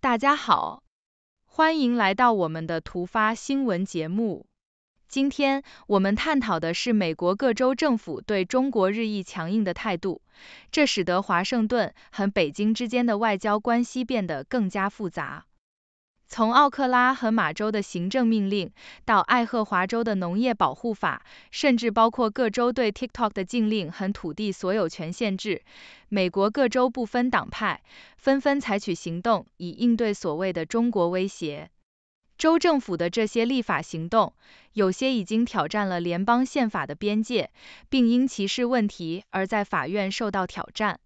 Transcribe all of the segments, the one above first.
大家好，欢迎来到我们的突发新闻节目。今天我们探讨的是美国各州政府对中国日益强硬的态度，这使得华盛顿和北京之间的外交关系变得更加复杂。从奥克拉荷马州的行政命令，到爱荷华州的农业保护法，甚至包括各州对 TikTok 的禁令和土地所有权限制，美国各州不分党派，纷纷采取行动以应对所谓的“中国威胁”。州政府的这些立法行动，有些已经挑战了联邦宪法的边界，并因歧视问题而在法院受到挑战。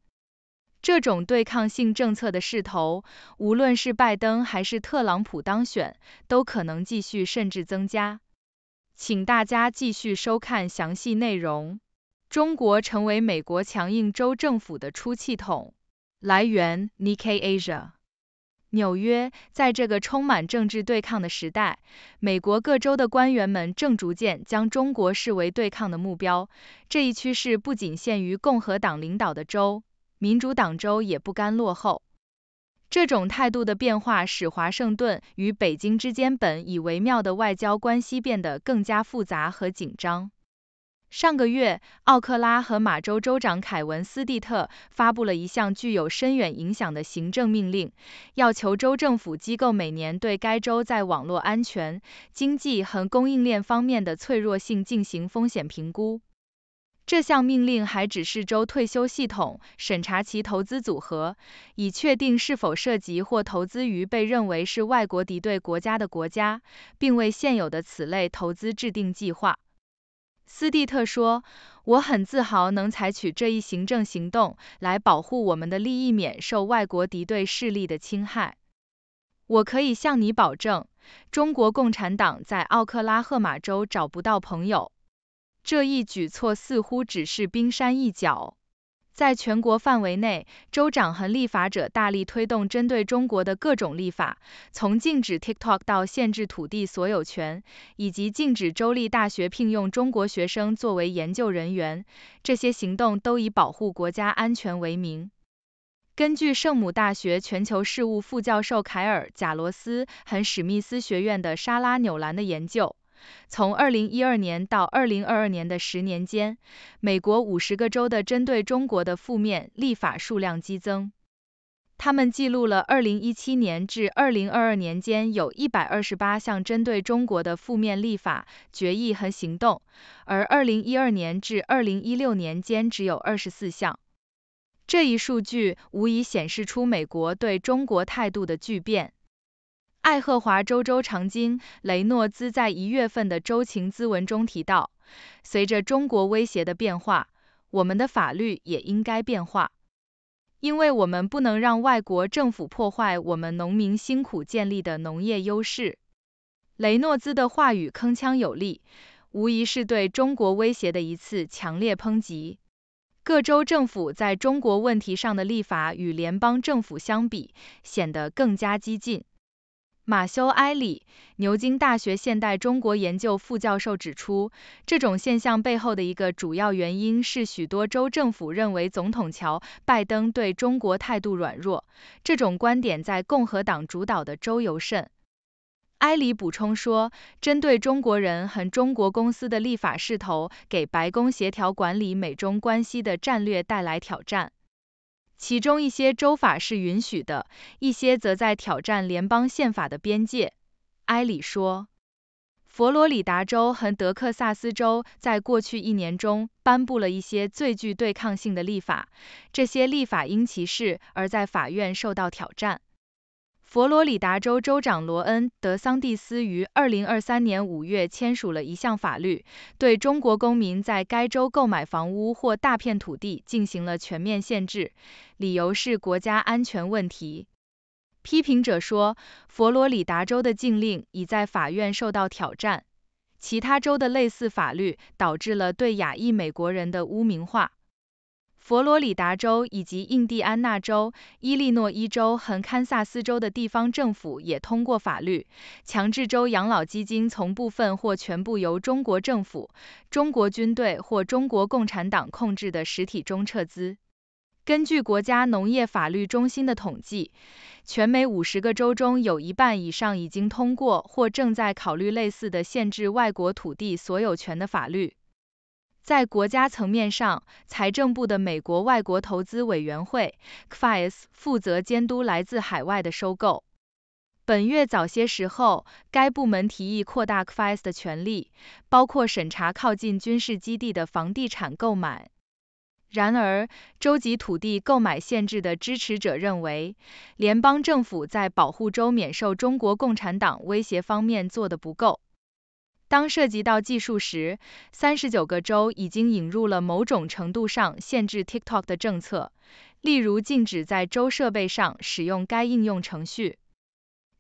这种对抗性政策的势头，无论是拜登还是特朗普当选，都可能继续甚至增加。请大家继续收看详细内容。中国成为美国强硬州政府的出气筒。来源：Nik k i Asia。纽约，在这个充满政治对抗的时代，美国各州的官员们正逐渐将中国视为对抗的目标。这一趋势不仅限于共和党领导的州。民主党州也不甘落后。这种态度的变化使华盛顿与北京之间本已微妙的外交关系变得更加复杂和紧张。上个月，奥克拉荷马州州长凯文斯蒂特发布了一项具有深远影响的行政命令，要求州政府机构每年对该州在网络安全、经济和供应链方面的脆弱性进行风险评估。这项命令还指示州退休系统审查其投资组合，以确定是否涉及或投资于被认为是外国敌对国家的国家，并为现有的此类投资制定计划。斯蒂特说：“我很自豪能采取这一行政行动来保护我们的利益免受外国敌对势力的侵害。我可以向你保证，中国共产党在奥克拉荷马州找不到朋友。”这一举措似乎只是冰山一角。在全国范围内，州长和立法者大力推动针对中国的各种立法，从禁止 TikTok 到限制土地所有权，以及禁止州立大学聘用中国学生作为研究人员。这些行动都以保护国家安全为名。根据圣母大学全球事务副教授凯尔·贾罗斯和史密斯学院的莎拉·纽兰的研究。从2012年到2022年的十年间，美国50个州的针对中国的负面立法数量激增。他们记录了2017年至2022年间有128项针对中国的负面立法、决议和行动，而2012年至2016年间只有24项。这一数据无疑显示出美国对中国态度的巨变。爱荷华州州长金·雷诺兹在一月份的州情咨文中提到，随着中国威胁的变化，我们的法律也应该变化，因为我们不能让外国政府破坏我们农民辛苦建立的农业优势。雷诺兹的话语铿锵有力，无疑是对中国威胁的一次强烈抨击。各州政府在中国问题上的立法与联邦政府相比，显得更加激进。马修·埃里，牛津大学现代中国研究副教授指出，这种现象背后的一个主要原因是许多州政府认为总统乔·拜登对中国态度软弱。这种观点在共和党主导的州尤甚。埃里补充说，针对中国人和中国公司的立法势头，给白宫协调管理美中关系的战略带来挑战。其中一些州法是允许的，一些则在挑战联邦宪法的边界。埃里说，佛罗里达州和德克萨斯州在过去一年中颁布了一些最具对抗性的立法，这些立法因歧视而在法院受到挑战。佛罗里达州州长罗恩·德桑蒂斯于2023年5月签署了一项法律，对中国公民在该州购买房屋或大片土地进行了全面限制，理由是国家安全问题。批评者说，佛罗里达州的禁令已在法院受到挑战，其他州的类似法律导致了对亚裔美国人的污名化。佛罗里达州以及印第安纳州、伊利诺伊州和堪萨斯州的地方政府也通过法律，强制州养老基金从部分或全部由中国政府、中国军队或中国共产党控制的实体中撤资。根据国家农业法律中心的统计，全美50个州中有一半以上已经通过或正在考虑类似的限制外国土地所有权的法律。在国家层面上，财政部的美国外国投资委员会 （CFIS） 负责监督来自海外的收购。本月早些时候，该部门提议扩大 CFIS 的权利，包括审查靠近军事基地的房地产购买。然而，州级土地购买限制的支持者认为，联邦政府在保护州免受中国共产党威胁方面做得不够。当涉及到技术时，三十九个州已经引入了某种程度上限制 TikTok 的政策，例如禁止在州设备上使用该应用程序。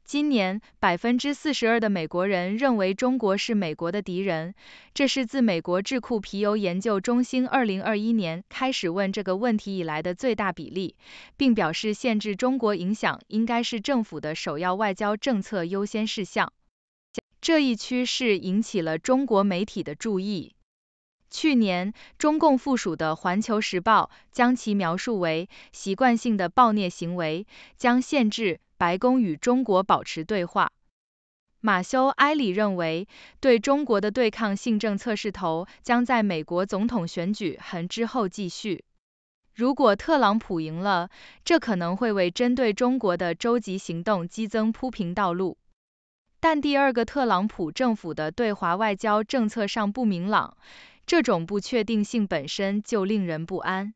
今年，百分之四十二的美国人认为中国是美国的敌人，这是自美国智库皮尤研究中心二零二一年开始问这个问题以来的最大比例，并表示限制中国影响应该是政府的首要外交政策优先事项。这一趋势引起了中国媒体的注意。去年，中共附属的《环球时报》将其描述为“习惯性的暴虐行为”，将限制白宫与中国保持对话。马修·埃里认为，对中国的对抗性政策势头将在美国总统选举之后继续。如果特朗普赢了，这可能会为针对中国的州级行动激增铺平道路。但第二个特朗普政府的对华外交政策上不明朗，这种不确定性本身就令人不安。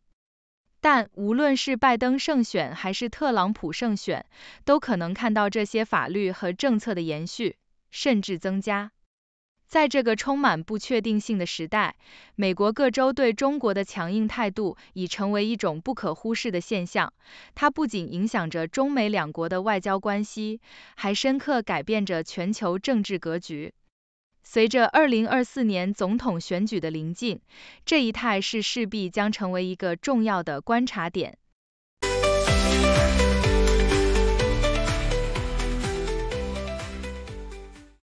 但无论是拜登胜选还是特朗普胜选，都可能看到这些法律和政策的延续，甚至增加。在这个充满不确定性的时代，美国各州对中国的强硬态度已成为一种不可忽视的现象。它不仅影响着中美两国的外交关系，还深刻改变着全球政治格局。随着2024年总统选举的临近，这一态势势必将成为一个重要的观察点。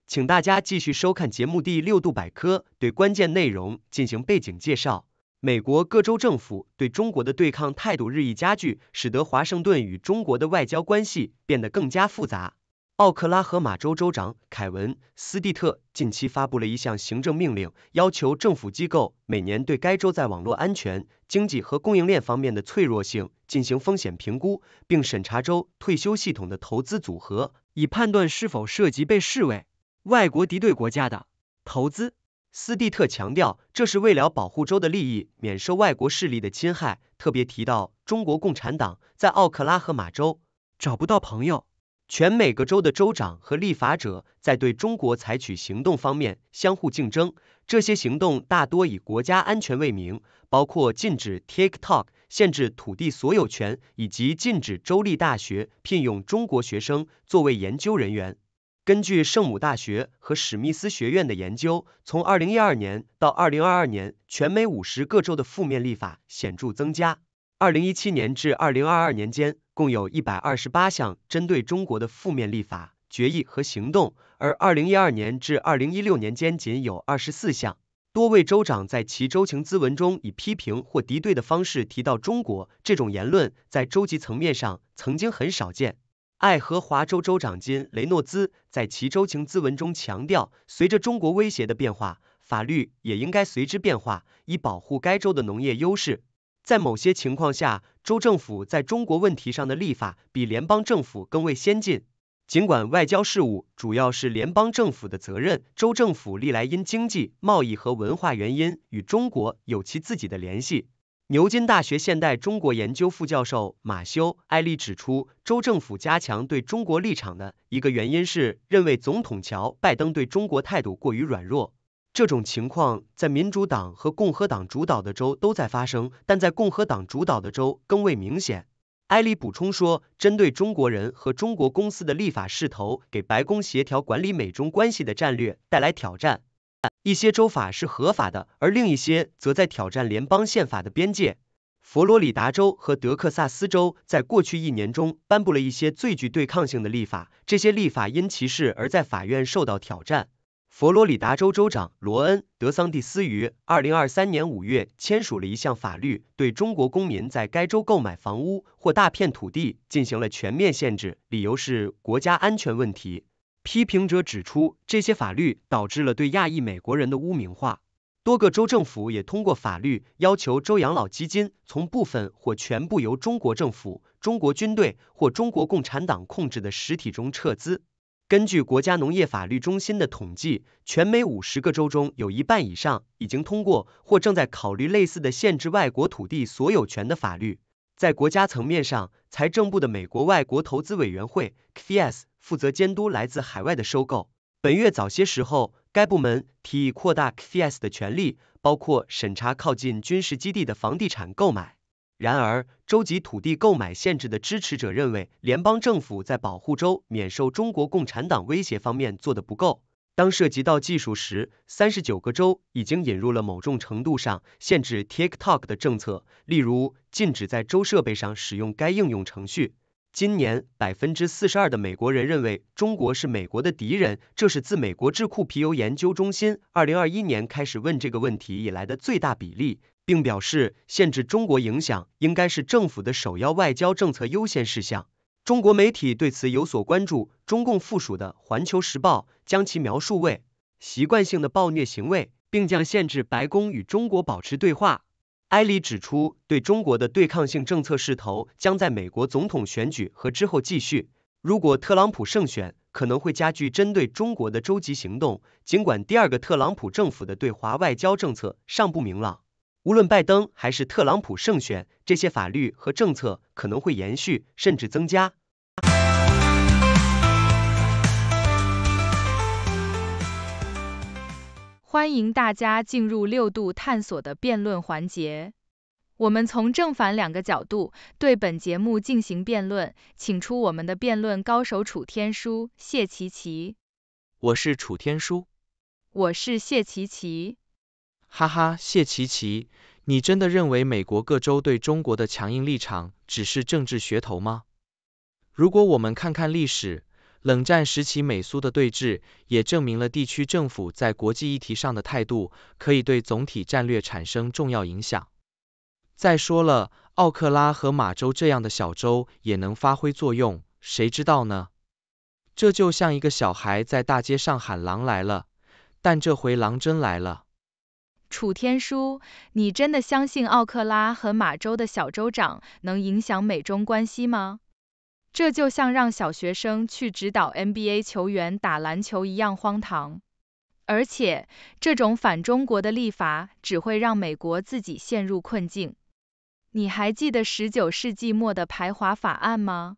请大家继续收看节目《第六度百科》，对关键内容进行背景介绍。美国各州政府对中国的对抗态度日益加剧，使得华盛顿与中国的外交关系变得更加复杂。奥克拉荷马州州长凯文·斯蒂特近期发布了一项行政命令，要求政府机构每年对该州在网络安全、经济和供应链方面的脆弱性进行风险评估，并审查州退休系统的投资组合，以判断是否涉及被视为。外国敌对国家的投资，斯蒂特强调，这是为了保护州的利益免受外国势力的侵害。特别提到，中国共产党在奥克拉荷马州找不到朋友。全每个州的州长和立法者在对中国采取行动方面相互竞争。这些行动大多以国家安全为名，包括禁止 TikTok、限制土地所有权以及禁止州立大学聘用中国学生作为研究人员。根据圣母大学和史密斯学院的研究，从二零一二年到二零二二年，全美五十各州的负面立法显著增加。二零一七年至二零二二年间，共有一百二十八项针对中国的负面立法、决议和行动，而二零一二年至二零一六年间仅有二十四项。多位州长在其州情咨文中以批评或敌对的方式提到中国，这种言论在州级层面上曾经很少见。爱荷华州州长金雷诺兹在其州情咨文中强调，随着中国威胁的变化，法律也应该随之变化，以保护该州的农业优势。在某些情况下，州政府在中国问题上的立法比联邦政府更为先进。尽管外交事务主要是联邦政府的责任，州政府历来因经济、贸易和文化原因与中国有其自己的联系。牛津大学现代中国研究副教授马修·艾利指出，州政府加强对中国立场的一个原因是认为总统乔·拜登对中国态度过于软弱。这种情况在民主党和共和党主导的州都在发生，但在共和党主导的州更为明显。艾利补充说，针对中国人和中国公司的立法势头，给白宫协调管理美中关系的战略带来挑战。一些州法是合法的，而另一些则在挑战联邦宪法的边界。佛罗里达州和德克萨斯州在过去一年中颁布了一些最具对抗性的立法，这些立法因歧视而在法院受到挑战。佛罗里达州州长罗恩·德桑蒂斯于二零二三年五月签署了一项法律，对中国公民在该州购买房屋或大片土地进行了全面限制，理由是国家安全问题。批评者指出，这些法律导致了对亚裔美国人的污名化。多个州政府也通过法律要求州养老基金从部分或全部由中国政府、中国军队或中国共产党控制的实体中撤资。根据国家农业法律中心的统计，全美五十个州中有一半以上已经通过或正在考虑类似的限制外国土地所有权的法律。在国家层面上，财政部的美国外国投资委员会 c f s 负责监督来自海外的收购。本月早些时候，该部门提议扩大 KFS 的权利，包括审查靠近军事基地的房地产购买。然而，州级土地购买限制的支持者认为，联邦政府在保护州免受中国共产党威胁方面做得不够。当涉及到技术时，三十九个州已经引入了某种程度上限制 TikTok 的政策，例如禁止在州设备上使用该应用程序。今年百分之四十二的美国人认为中国是美国的敌人，这是自美国智库皮尤研究中心二零二一年开始问这个问题以来的最大比例，并表示限制中国影响应该是政府的首要外交政策优先事项。中国媒体对此有所关注，中共附属的《环球时报》将其描述为习惯性的暴虐行为，并将限制白宫与中国保持对话。埃里指出，对中国的对抗性政策势头将在美国总统选举和之后继续。如果特朗普胜选，可能会加剧针对中国的州级行动。尽管第二个特朗普政府的对华外交政策尚不明朗，无论拜登还是特朗普胜选，这些法律和政策可能会延续甚至增加。欢迎大家进入六度探索的辩论环节。我们从正反两个角度对本节目进行辩论，请出我们的辩论高手楚天舒、谢琪琪。我是楚天舒。我是谢琪琪。哈哈，谢琪琪，你真的认为美国各州对中国的强硬立场只是政治噱头吗？如果我们看看历史。冷战时期美苏的对峙，也证明了地区政府在国际议题上的态度，可以对总体战略产生重要影响。再说了，奥克拉和马州这样的小州也能发挥作用，谁知道呢？这就像一个小孩在大街上喊“狼来了”，但这回狼真来了。楚天舒，你真的相信奥克拉和马州的小州长能影响美中关系吗？这就像让小学生去指导 NBA 球员打篮球一样荒唐，而且这种反中国的立法只会让美国自己陷入困境。你还记得19世纪末的排华法案吗？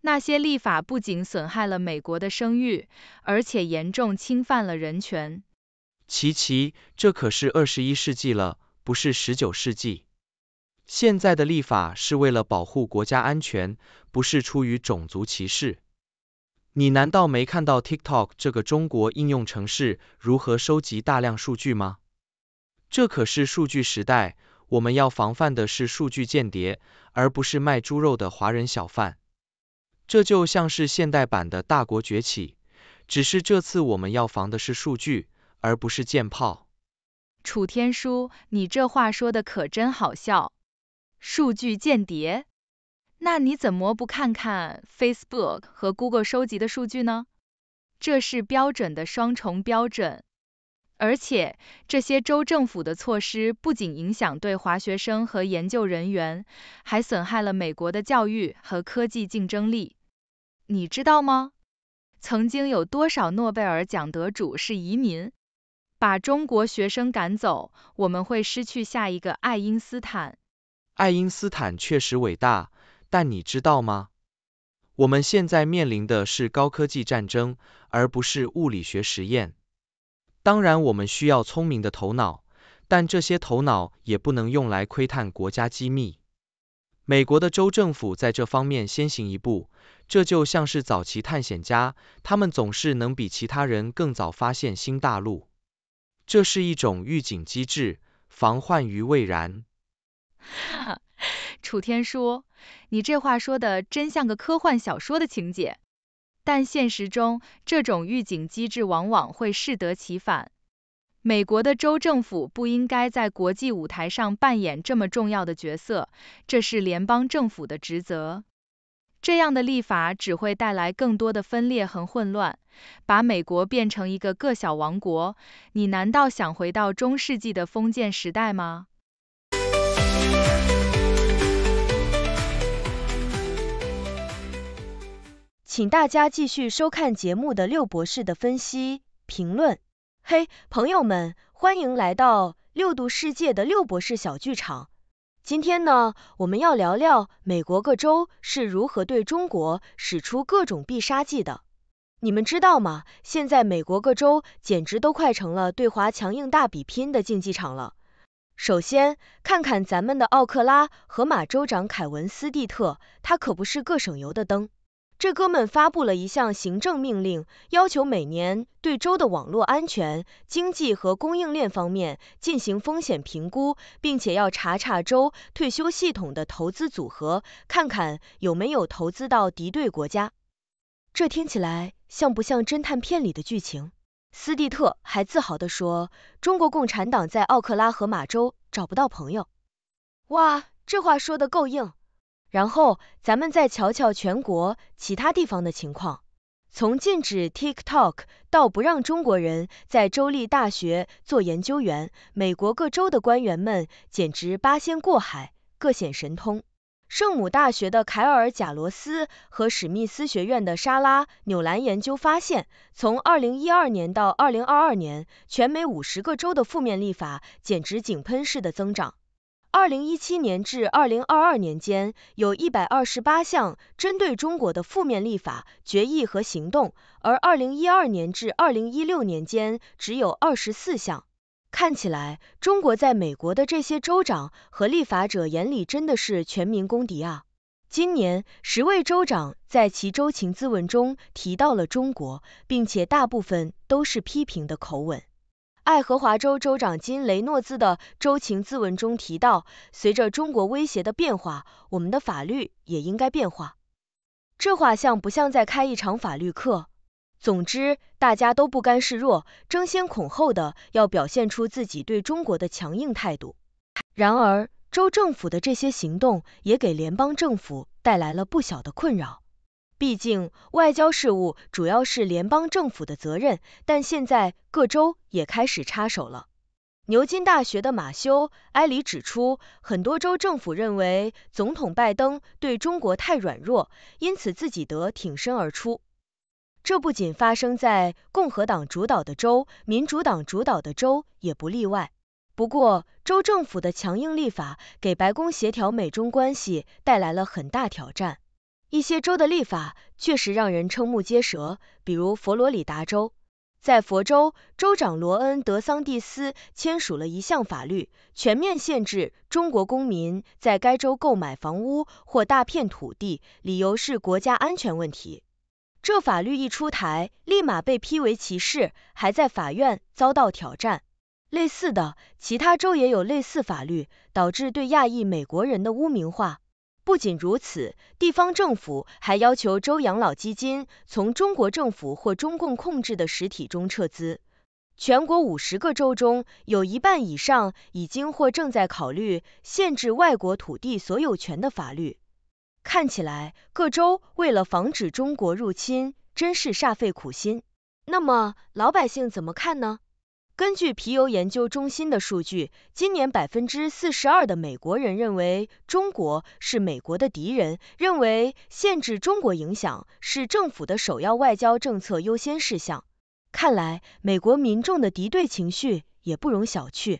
那些立法不仅损害了美国的声誉，而且严重侵犯了人权。琪琪，这可是21世纪了，不是19世纪。现在的立法是为了保护国家安全，不是出于种族歧视。你难道没看到 TikTok 这个中国应用城市如何收集大量数据吗？这可是数据时代，我们要防范的是数据间谍，而不是卖猪肉的华人小贩。这就像是现代版的大国崛起，只是这次我们要防的是数据，而不是舰炮。楚天舒，你这话说的可真好笑。数据间谍？那你怎么不看看 Facebook 和 Google 收集的数据呢？这是标准的双重标准。而且这些州政府的措施不仅影响对华学生和研究人员，还损害了美国的教育和科技竞争力。你知道吗？曾经有多少诺贝尔奖得主是移民？把中国学生赶走，我们会失去下一个爱因斯坦。爱因斯坦确实伟大，但你知道吗？我们现在面临的是高科技战争，而不是物理学实验。当然，我们需要聪明的头脑，但这些头脑也不能用来窥探国家机密。美国的州政府在这方面先行一步，这就像是早期探险家，他们总是能比其他人更早发现新大陆。这是一种预警机制，防患于未然。楚天舒，你这话说的真像个科幻小说的情节。但现实中，这种预警机制往往会适得其反。美国的州政府不应该在国际舞台上扮演这么重要的角色，这是联邦政府的职责。这样的立法只会带来更多的分裂和混乱，把美国变成一个个小王国。你难道想回到中世纪的封建时代吗？请大家继续收看节目的六博士的分析评论。嘿，朋友们，欢迎来到六度世界的六博士小剧场。今天呢，我们要聊聊美国各州是如何对中国使出各种必杀技的。你们知道吗？现在美国各州简直都快成了对华强硬大比拼的竞技场了。首先，看看咱们的奥克拉荷马州长凯文斯蒂特，他可不是个省油的灯。这哥们发布了一项行政命令，要求每年对州的网络安全、经济和供应链方面进行风险评估，并且要查查州退休系统的投资组合，看看有没有投资到敌对国家。这听起来像不像侦探片里的剧情？斯蒂特还自豪地说，中国共产党在奥克拉荷马州找不到朋友。哇，这话说的够硬。然后咱们再瞧瞧全国其他地方的情况。从禁止 TikTok 到不让中国人在州立大学做研究员，美国各州的官员们简直八仙过海，各显神通。圣母大学的凯尔·贾罗斯和史密斯学院的莎拉·纽兰研究发现，从2012年到2022年，全美50个州的负面立法简直井喷式的增长。2017年至2022年间，有128项针对中国的负面立法、决议和行动，而2012年至2016年间只有24项。看起来，中国在美国的这些州长和立法者眼里真的是全民公敌啊！今年，十位州长在其州情咨文中提到了中国，并且大部分都是批评的口吻。爱荷华州州长金雷诺兹的州情咨文中提到，随着中国威胁的变化，我们的法律也应该变化。这话像不像在开一场法律课？总之，大家都不甘示弱，争先恐后的要表现出自己对中国的强硬态度。然而，州政府的这些行动也给联邦政府带来了不小的困扰。毕竟，外交事务主要是联邦政府的责任，但现在各州也开始插手了。牛津大学的马修·埃里指出，很多州政府认为总统拜登对中国太软弱，因此自己得挺身而出。这不仅发生在共和党主导的州，民主党主导的州也不例外。不过，州政府的强硬立法给白宫协调美中关系带来了很大挑战。一些州的立法确实让人瞠目结舌，比如佛罗里达州。在佛州，州长罗恩·德桑蒂斯签署了一项法律，全面限制中国公民在该州购买房屋或大片土地，理由是国家安全问题。这法律一出台，立马被批为歧视，还在法院遭到挑战。类似的，其他州也有类似法律，导致对亚裔美国人的污名化。不仅如此，地方政府还要求州养老基金从中国政府或中共控制的实体中撤资。全国五十个州中，有一半以上已经或正在考虑限制外国土地所有权的法律。看起来，各州为了防止中国入侵，真是煞费苦心。那么，老百姓怎么看呢？根据皮尤研究中心的数据，今年百分之四十二的美国人认为中国是美国的敌人，认为限制中国影响是政府的首要外交政策优先事项。看来，美国民众的敌对情绪也不容小觑。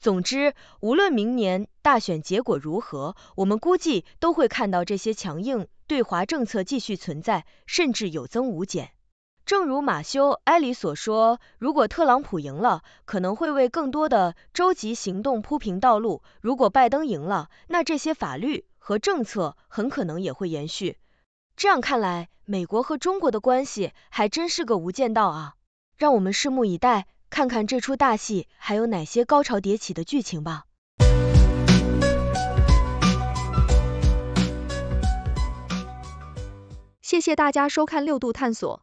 总之，无论明年大选结果如何，我们估计都会看到这些强硬对华政策继续存在，甚至有增无减。正如马修·埃里所说，如果特朗普赢了，可能会为更多的州级行动铺平道路；如果拜登赢了，那这些法律和政策很可能也会延续。这样看来，美国和中国的关系还真是个无间道啊！让我们拭目以待，看看这出大戏还有哪些高潮迭起的剧情吧。谢谢大家收看六度探索。